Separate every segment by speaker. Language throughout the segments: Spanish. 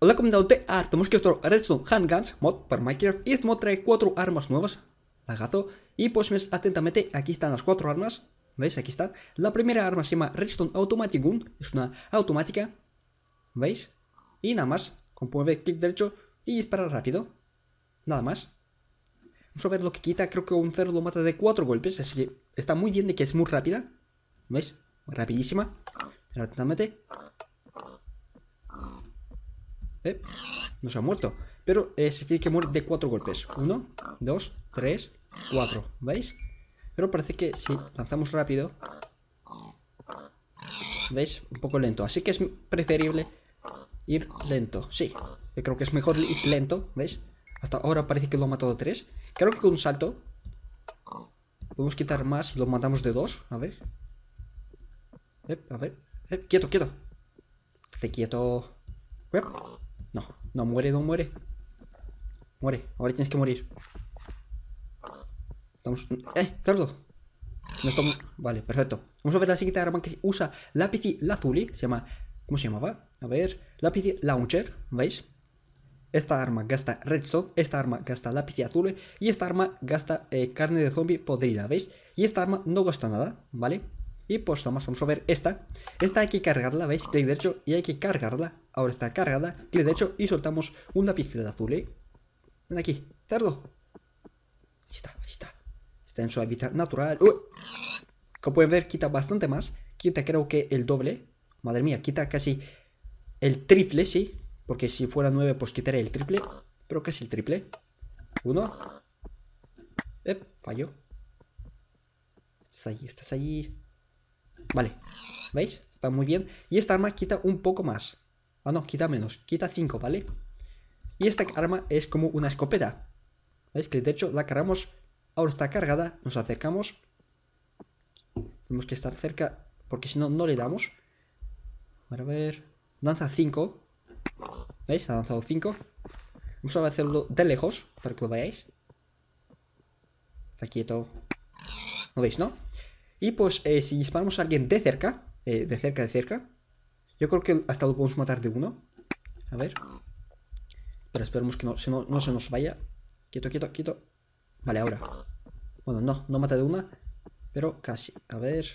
Speaker 1: La comunidad de arte otro Redstone Handguns mod para Minecraft y este mod trae cuatro armas nuevas, la gato, y pues mirad atentamente, aquí están las cuatro armas, ¿veis? Aquí están. La primera arma se llama Redstone Automatic Gun, es una automática, ¿veis? Y nada más, como pueden ver, clic derecho y disparar rápido, nada más. Vamos a ver lo que quita, creo que un cerdo lo mata de cuatro golpes, así que está muy bien de que es muy rápida, ¿veis? Rapidísima, atentamente. ¿eh? No se ha muerto. Pero eh, se tiene que morir de cuatro golpes. Uno, dos, tres, cuatro. ¿Veis? Pero parece que si lanzamos rápido... ¿Veis? Un poco lento. Así que es preferible ir lento. Sí, creo que es mejor ir lento. ¿Veis? Hasta ahora parece que lo ha matado tres. Creo que con un salto... Podemos quitar más lo matamos de dos. A ver. a ver. quieto, quieto. Esté quieto. No, no muere, no muere. Muere, ahora tienes que morir. Estamos... ¡Eh, cerdo! No estamos... Vale, perfecto. Vamos a ver la siguiente arma que usa lápiz y lazuli. Se llama... ¿Cómo se llamaba? A ver... Lápiz launcher, ¿veis? Esta arma gasta redstone, esta arma gasta lápiz y azul y esta arma gasta eh, carne de zombie podrida, ¿veis? Y esta arma no gasta nada, ¿vale? Y pues nada más vamos a ver esta. Esta hay que cargarla, ¿veis? Clic derecho y hay que cargarla. Ahora está cargada, clic derecho y soltamos una un de azul, ¿eh? Ven aquí, cerdo. Ahí está, ahí está. Está en su hábitat natural. Como pueden ver, quita bastante más. Quita creo que el doble. Madre mía, quita casi el triple, sí. Porque si fuera 9, pues quitaré el triple. Pero casi el triple. Uno. Eh, falló. Estás allí, estás allí. Vale, ¿veis? Está muy bien. Y esta arma quita un poco más. Ah, no, quita menos. Quita 5, ¿vale? Y esta arma es como una escopeta. ¿Veis? Que de hecho la cargamos. Ahora está cargada. Nos acercamos. Tenemos que estar cerca. Porque si no, no le damos. a ver. Lanza 5. ¿Veis? Ha lanzado 5. Vamos a hacerlo de lejos. Para que lo veáis. Está quieto. ¿Lo veis, no? Y pues eh, si disparamos a alguien de cerca, eh, de cerca, de cerca, yo creo que hasta lo podemos matar de uno. A ver. Pero esperemos que no, se no, se nos vaya. Quieto, quieto, quieto. Vale, ahora. Bueno, no, no mata de una, pero casi. A ver.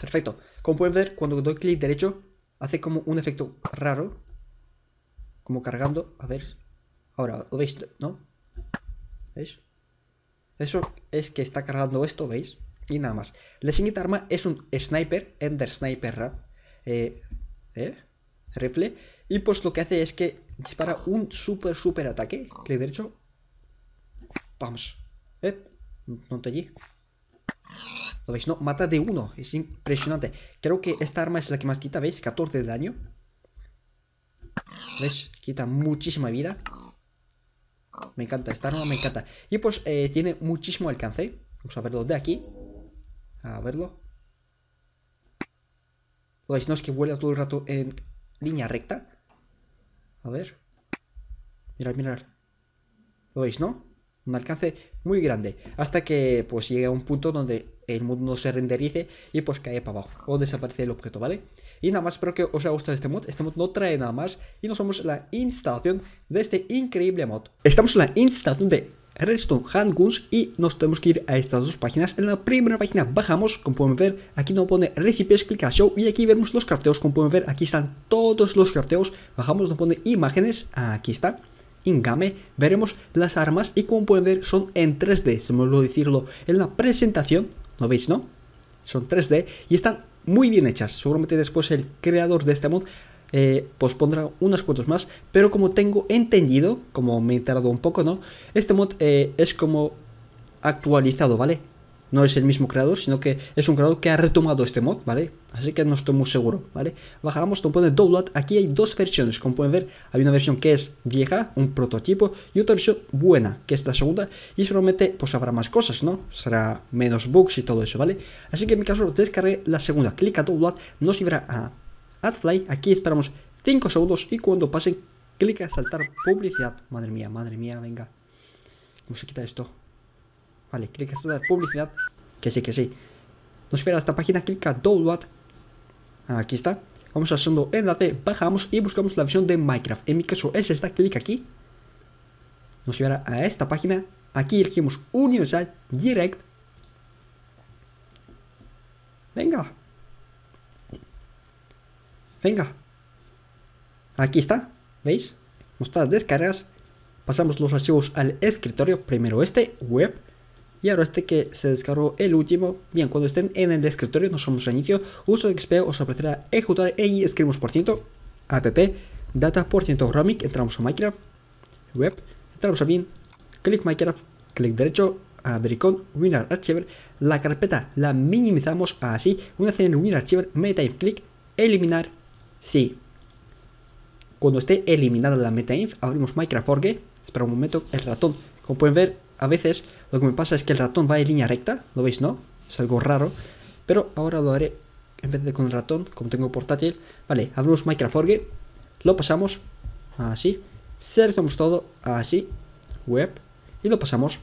Speaker 1: perfecto. Como pueden ver, cuando doy clic derecho, hace como un efecto raro. Como cargando. A ver. Ahora, ¿lo veis? ¿No? ¿Veis? Eso es que está cargando esto, ¿veis? Y nada más. La siguiente arma es un sniper, Ender Sniper Rap. Eh, ¿Eh? Rifle. Y pues lo que hace es que dispara un super, super ataque. Clic derecho. Vamos. Eh, no te allí. ¿Lo veis? No, mata de uno. Es impresionante. Creo que esta arma es la que más quita, ¿veis? 14 de daño. ¿Veis? Quita muchísima vida. Me encanta, esta arma me encanta. Y pues eh, tiene muchísimo alcance. Vamos a verlo de aquí. A verlo. Lo veis, no es que vuela todo el rato en línea recta. A ver. Mirad, mirad. Lo veis, ¿no? un alcance muy grande, hasta que pues llegue a un punto donde el mundo se renderice y pues cae para abajo o desaparece el objeto, ¿vale? Y nada más, espero que os haya gustado este mod, este mod no trae nada más y nos vamos a la instalación de este increíble mod. Estamos en la instalación de Redstone Handguns y nos tenemos que ir a estas dos páginas. En la primera página bajamos, como pueden ver, aquí nos pone recipes, clic show y aquí vemos los crafteos, como pueden ver, aquí están todos los crafteos. Bajamos, nos pone imágenes, aquí está game veremos las armas y como pueden ver son en 3D, se me olvidó decirlo en la presentación, ¿lo veis no? Son 3D y están muy bien hechas, seguramente después el creador de este mod eh, pospondrá pues unas cuantas más, pero como tengo entendido, como me he enterado un poco, ¿no? Este mod eh, es como actualizado, ¿vale? no es el mismo creador, sino que es un creador que ha retomado este mod, ¿vale? Así que no estoy muy seguro, ¿vale? Bajamos componente download, aquí hay dos versiones, como pueden ver, hay una versión que es vieja, un prototipo, y otra versión buena, que es la segunda, y seguramente pues habrá más cosas, ¿no? Será menos bugs y todo eso, ¿vale? Así que en mi caso descargué la segunda, clic a download, nos llevará a AdFly, aquí esperamos 5 segundos y cuando pasen, clic a saltar publicidad, madre mía, madre mía, venga, ¿cómo se quita esto? Vale, clic esta de publicidad. Que sí, que sí. Nos a esta página, clica download. Aquí está. Vamos haciendo segundo enlace, bajamos y buscamos la versión de Minecraft. En mi caso es esta, clic aquí. Nos llevará a esta página. Aquí elegimos Universal Direct. Venga. Venga. Aquí está. ¿Veis? Mostrar descargas. Pasamos los archivos al escritorio. Primero este, web. Y ahora este que se descargó el último. Bien, cuando estén en el escritorio, nos vamos a inicio. Uso de XP os aparecerá ejecutar y e escribimos por ciento. App, data por ciento romic. Entramos a Minecraft, web, entramos a bin, clic Minecraft, clic derecho, con WinRAR Archiver, la carpeta la minimizamos así, una vez en WinRAR Archiver, MetaInf clic, eliminar, sí. Cuando esté eliminada la MetaInf, abrimos Minecraft Forge, espera un momento, el ratón, como pueden ver, a veces lo que me pasa es que el ratón va en línea recta, ¿lo veis, no? Es algo raro, pero ahora lo haré en vez de con el ratón, como tengo portátil. Vale, abrimos Microforge lo pasamos así, Cerramos todo así, web, y lo pasamos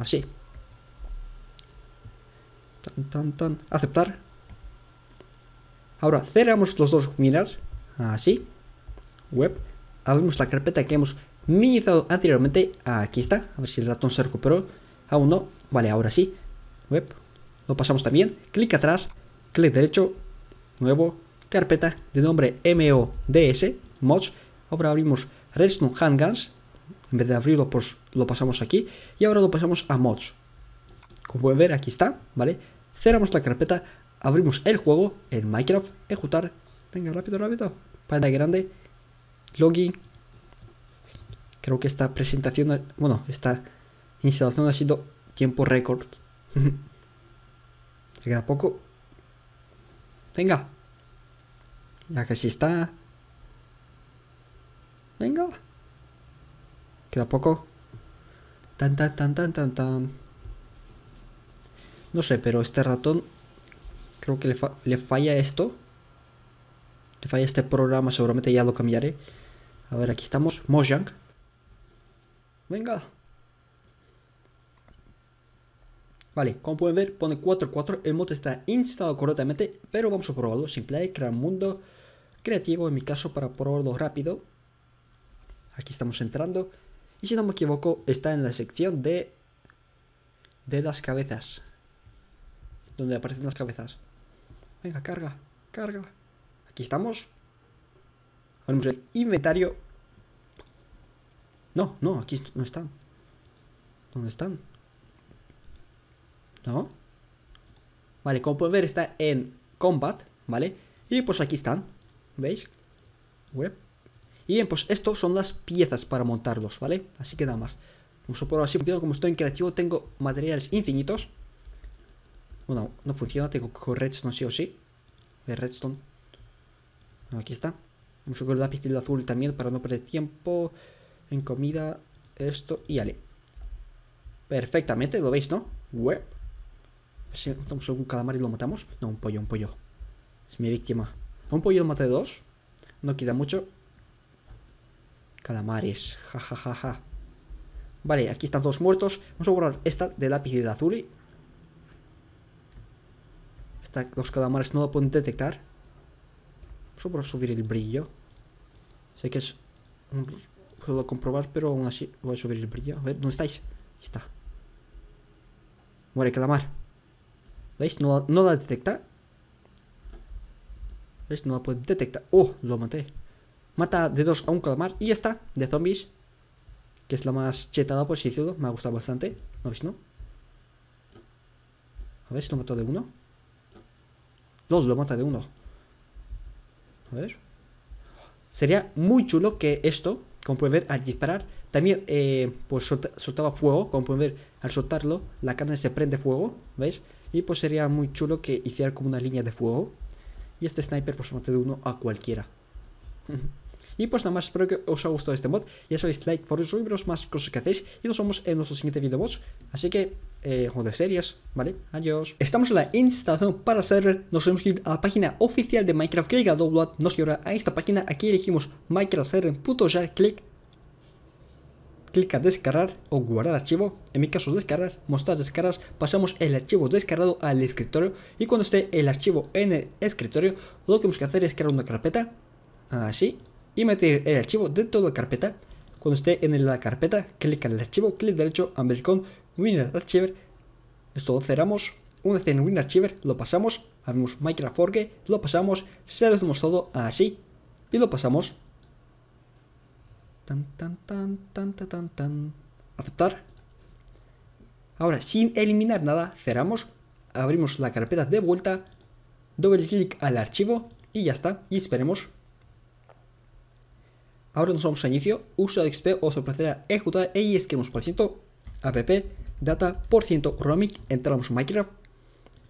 Speaker 1: así. Tan, tan, aceptar. Ahora cerramos los dos mirar, así, web, abrimos la carpeta que hemos Minizado anteriormente. Aquí está. A ver si el ratón se recuperó. Aún no. Vale, ahora sí. Web. Lo pasamos también. Clic atrás. Clic derecho. Nuevo. Carpeta de nombre MODS. Mods. Ahora abrimos Redstone Handguns. En vez de abrirlo, pues lo pasamos aquí. Y ahora lo pasamos a Mods. Como pueden ver, aquí está. Vale. Cerramos la carpeta. Abrimos el juego en Minecraft. Ejecutar. Venga, rápido, rápido. Pantalla grande. Login. Creo que esta presentación, bueno, esta instalación ha sido tiempo récord. Se queda poco. Venga. Ya casi está. Venga. Queda poco. Tan, tan, tan, tan, tan, tan. No sé, pero este ratón creo que le, le, falla esto. Le falla este programa, seguramente ya lo cambiaré. A ver, aquí estamos. Mojang. Venga. Vale, como pueden ver, pone 4.4. El mod está instalado correctamente, pero vamos a probarlo. Simple, crear un mundo creativo, en mi caso, para probarlo rápido. Aquí estamos entrando. Y si no me equivoco, está en la sección de, de las cabezas. Donde aparecen las cabezas. Venga, carga, carga. Aquí estamos. Ponemos el inventario no, no, aquí no están. ¿Dónde están? ¿No? Vale, como pueden ver está en Combat, ¿vale? Y pues aquí están, ¿veis? Web. Y bien, pues estos son las piezas para montarlos, ¿vale? Así que nada más. Como supongo así como estoy en creativo, tengo materiales infinitos. Bueno, no funciona, tengo que redstone sí o sí. redstone. Aquí está. Vamos a la lápiz azul también para no perder tiempo en comida, esto y ale. Perfectamente, lo veis, ¿no? Web. Si matamos algún calamar y lo matamos. No, un pollo, un pollo. Es mi víctima. un pollo lo maté dos. No queda mucho. Calamares. Ja, ja, ja, ja. Vale, aquí están dos muertos. Vamos a borrar esta de lápiz de azul. está los calamares no lo pueden detectar. Vamos a subir el brillo. Sé que es un puedo comprobar, pero aún así voy a subir el brillo. A ver, ¿dónde estáis? Ahí está. Muere calamar. ¿Veis? No, la detecta. ¿Veis? No la puede detectar. ¡Oh! Lo maté. Mata de dos a un calamar. Y está, de zombies. Que es la más chetada, por Me ha gustado bastante. ¿No veis, no? A ver si lo mato de uno. No, lo mata de uno. A ver. Sería muy chulo que esto como pueden ver, al disparar. También eh, pues soltaba fuego, como pueden ver, al soltarlo, la carne se prende fuego, ¿veis? Y pues sería muy chulo que hiciera como una línea de fuego. Y este sniper pues mate de uno a cualquiera. Y pues nada más, espero que os haya gustado este mod. Ya sabéis, like por suscribiros, más cosas que hacéis. Y nos vemos en nuestro siguiente video mods Así que, eh, juego de series, ¿vale? Adiós. Estamos en la instalación para server. Nos tenemos que ir a la página oficial de Minecraft. Clic a doble nos llevará a esta página. Aquí elegimos Minecraft ya, Clic clic a descargar o guardar archivo, en mi caso descargar, mostrar descargas, pasamos el archivo descargado al escritorio y cuando esté el archivo en el escritorio lo que tenemos que hacer es crear una carpeta, así, y meter el archivo dentro de la carpeta. Cuando esté en la carpeta, clic en el archivo, clic derecho, winner Archiver Esto lo cerramos. Una vez en Archiver lo pasamos. Abrimos Minecraft Forge, lo pasamos, Se lo hacemos todo así y lo pasamos. tan, tan, tan, tan, tan, Aceptar. Ahora, sin eliminar nada, cerramos, abrimos la carpeta de vuelta, doble clic al archivo y ya está. Y esperemos Ahora nos vamos a inicio, uso de XP, os a ejecutar y esquemos por ciento, app, data, por ciento, romic, entramos a Minecraft,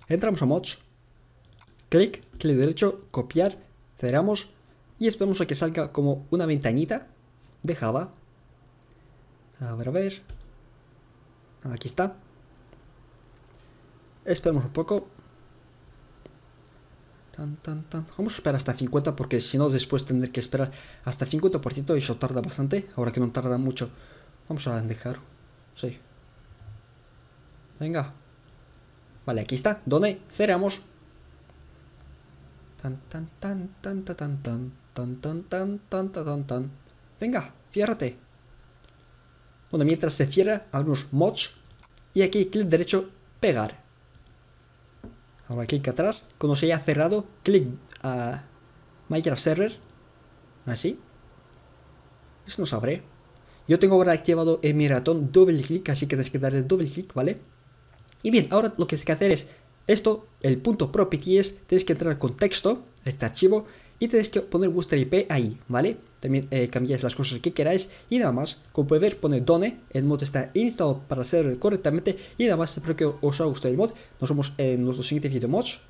Speaker 1: entramos a mods, clic, clic derecho, copiar, cerramos y esperamos a que salga como una ventanita de Java. A ver, a ver. Aquí está. Esperamos un poco. Vamos a esperar hasta 50 porque si no después tendré que esperar hasta 50% y eso tarda bastante. Ahora que no tarda mucho. Vamos a dejar. Sí. Venga. Vale, aquí está. dónde cerramos. Tan, tan, tan, tan, tan, tan, tan, tan, tan, tan, tan, Venga, ciérrate. Bueno, mientras se cierra, abrimos mods. Y aquí clic derecho, pegar. Ahora clic atrás. Cuando se haya cerrado, clic a Minecraft Server. Así. Eso no sabré Yo tengo ahora activado en mi ratón doble clic, así que tienes que darle doble clic, ¿vale? Y bien, ahora lo que tienes que hacer es esto, el punto properties, tienes que entrar con texto, este archivo, y tenéis que poner vuestra IP ahí, ¿vale? También eh, cambiáis las cosas que queráis y nada más, como podéis ver pone Done, el mod está instalado para hacerlo correctamente y nada más espero que os haya gustado el mod, nos vemos en nuestro siguiente video mods,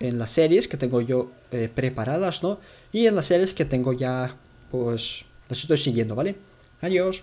Speaker 1: en las series que tengo yo eh, preparadas, ¿no? Y en las series que tengo ya, pues, las estoy siguiendo, ¿vale? Adiós.